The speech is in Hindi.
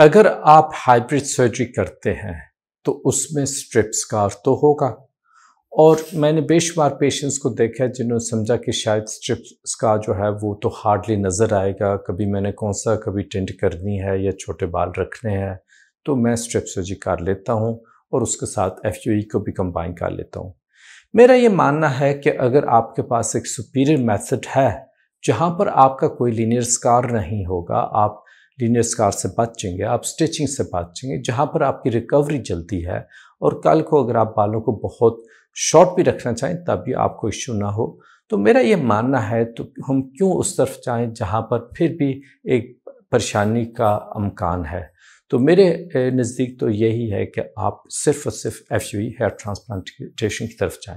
अगर आप हाइब्रिड सर्जरी करते हैं तो उसमें स्ट्रिप स्कार तो होगा और मैंने बेशुमार पेशेंट्स को देखा है जिन्होंने समझा कि शायद स्ट्रिप स्कार जो है वो तो हार्डली नज़र आएगा कभी मैंने कौन सा कभी टेंट करनी है या छोटे बाल रखने हैं तो मैं स्ट्रिप सर्जरी कर लेता हूँ और उसके साथ एफ e को भी कंबाइन कर लेता हूँ मेरा ये मानना है कि अगर आपके पास एक सुपीरियर मेथड है जहाँ पर आपका कोई लीनियर स्कार नहीं होगा आप लीनियर स्कार से बचेंगे आप स्ट्रेचिंग से बचेंगे जहाँ पर आपकी रिकवरी जल्दी है और कल को अगर आप बालों को बहुत शॉर्ट भी रखना चाहें तब भी आपको इश्यू ना हो तो मेरा ये मानना है तो हम क्यों उस तरफ जाएं जहाँ पर फिर भी एक परेशानी का अमकान है तो मेरे नज़दीक तो यही है कि आप सिर्फ और सिर्फ एफ हेयर ट्रांसप्लांटेशन की तरफ जाएं